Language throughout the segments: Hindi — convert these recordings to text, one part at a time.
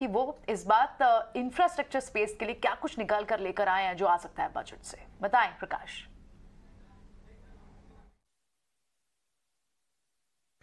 कि वो इस बात इंफ्रास्ट्रक्चर स्पेस के लिए क्या कुछ निकाल कर लेकर आए हैं जो आ सकता है बजट से बताएं प्रकाश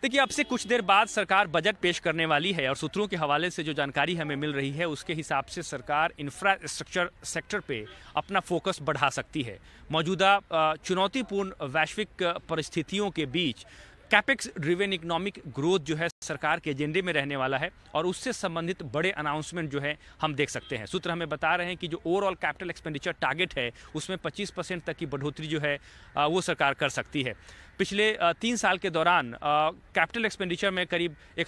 देखिए अब से कुछ देर बाद सरकार बजट पेश करने वाली है और सूत्रों के हवाले से जो जानकारी हमें मिल रही है उसके हिसाब से सरकार इंफ्रास्ट्रक्चर सेक्टर पे अपना फोकस बढ़ा सकती है मौजूदा चुनौतीपूर्ण वैश्विक परिस्थितियों के बीच कैपेक्स ड्रिवेन इकोनॉमिक ग्रोथ जो है सरकार के एजेंडे में रहने वाला है और उससे संबंधित बड़े अनाउंसमेंट जो है हम देख सकते हैं सूत्र हमें बता रहे हैं कि जो ओवरऑल कैपिटल एक्सपेंडिचर टारगेट है उसमें 25 परसेंट तक की बढ़ोतरी जो है वो सरकार कर सकती है पिछले तीन साल के दौरान कैपिटल एक्सपेंडिचर में करीब एक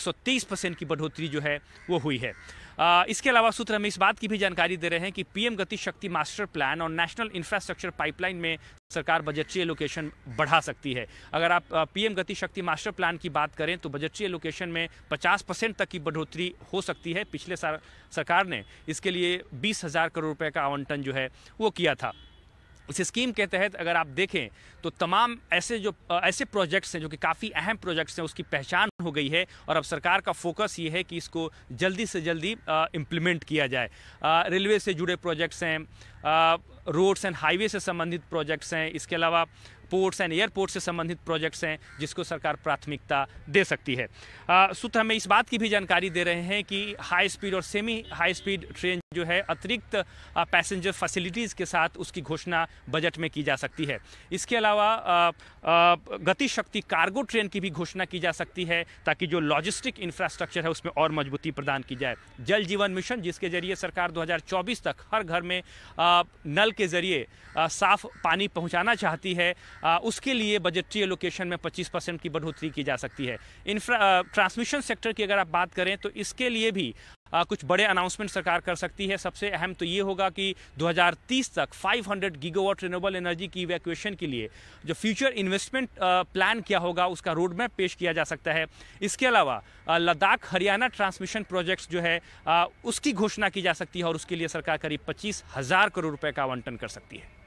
परसेंट की बढ़ोतरी जो है वो हुई है इसके अलावा सूत्र हमें इस बात की भी जानकारी दे रहे हैं कि PM Gati Shakti master plan और नेशनल इंफ्रास्ट्रक्चर पाइपलाइन में सरकार बजटरी एलोकेशन बढ़ा सकती है अगर आप PM Gati Shakti master plan की बात करें तो बजटरी एलोकेशन में 50 परसेंट तक की बढ़ोतरी हो सकती है पिछले साल सरकार ने इसके लिए बीस हज़ार करोड़ रुपये का आवंटन जो है वो किया था इस स्कीम के तहत अगर आप देखें तो तमाम ऐसे जो ऐसे प्रोजेक्ट्स हैं जो कि काफ़ी अहम प्रोजेक्ट्स हैं उसकी पहचान हो गई है और अब सरकार का फोकस ये है कि इसको जल्दी से जल्दी इम्प्लीमेंट किया जाए रेलवे से जुड़े प्रोजेक्ट्स हैं रोड्स एंड हाईवे से संबंधित प्रोजेक्ट्स हैं इसके अलावा पोर्ट्स एंड एयरपोर्ट से संबंधित प्रोजेक्ट्स हैं जिसको सरकार प्राथमिकता दे सकती है सूत्र हमें इस बात की भी जानकारी दे रहे हैं कि हाई स्पीड और सेमी हाई स्पीड ट्रेन जो है अतिरिक्त पैसेंजर फैसिलिटीज़ के साथ उसकी घोषणा बजट में की जा सकती है इसके अलावा गतिशक्ति कार्गो ट्रेन की भी घोषणा की जा सकती है ताकि जो लॉजिस्टिक इंफ्रास्ट्रक्चर है उसमें और मजबूती प्रदान की जाए जल जीवन मिशन जिसके जरिए सरकार दो तक हर घर में नल के ज़रिए साफ़ पानी पहुंचाना चाहती है आ, उसके लिए बजटरी एलोकेशन में 25 परसेंट की बढ़ोतरी की जा सकती है इंफ्रा ट्रांसमिशन सेक्टर की अगर आप बात करें तो इसके लिए भी आ, कुछ बड़े अनाउंसमेंट सरकार कर सकती है सबसे अहम तो ये होगा कि 2030 तक 500 गीगोवाट रिन्यूएबल एनर्जी की इवैक्यूएशन के लिए जो फ्यूचर इन्वेस्टमेंट प्लान किया होगा उसका रोड मैप पेश किया जा सकता है इसके अलावा लद्दाख हरियाणा ट्रांसमिशन प्रोजेक्ट्स जो है आ, उसकी घोषणा की जा सकती है और उसके लिए सरकार करीब पच्चीस हज़ार करोड़ रुपये का आवंटन कर सकती है